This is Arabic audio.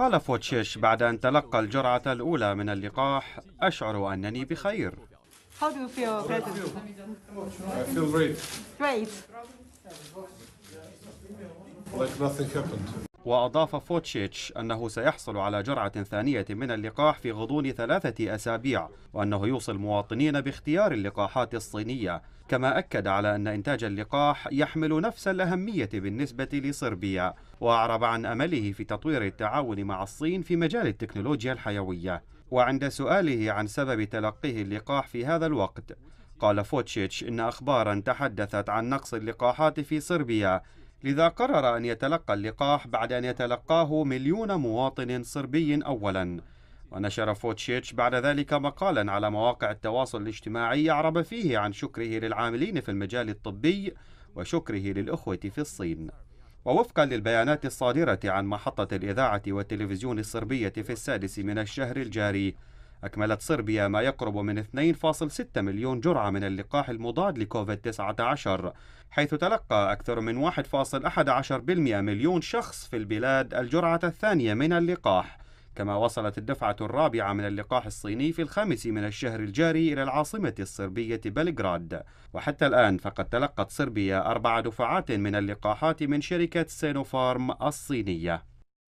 قال فوتشيش بعد أن تلقى الجرعة الأولى من اللقاح أشعر أنني بخير وأضاف فوتشيتش أنه سيحصل على جرعة ثانية من اللقاح في غضون ثلاثة أسابيع وأنه يوصي المواطنين باختيار اللقاحات الصينية كما أكد على أن إنتاج اللقاح يحمل نفس الأهمية بالنسبة لصربيا وأعرب عن أمله في تطوير التعاون مع الصين في مجال التكنولوجيا الحيوية وعند سؤاله عن سبب تلقيه اللقاح في هذا الوقت قال فوتشيتش إن أخبارا تحدثت عن نقص اللقاحات في صربيا لذا قرر أن يتلقى اللقاح بعد أن يتلقاه مليون مواطن صربي أولاً ونشر فوتشيتش بعد ذلك مقالا على مواقع التواصل الاجتماعي عرب فيه عن شكره للعاملين في المجال الطبي وشكره للأخوة في الصين ووفقا للبيانات الصادرة عن محطة الإذاعة والتلفزيون الصربية في السادس من الشهر الجاري أكملت صربيا ما يقرب من 2.6 مليون جرعة من اللقاح المضاد لكوفيد-19 حيث تلقى أكثر من 1.11 مليون شخص في البلاد الجرعة الثانية من اللقاح كما وصلت الدفعة الرابعة من اللقاح الصيني في الخامس من الشهر الجاري إلى العاصمة الصربية بلغراد وحتى الآن فقد تلقت صربيا أربع دفعات من اللقاحات من شركة سينوفارم الصينية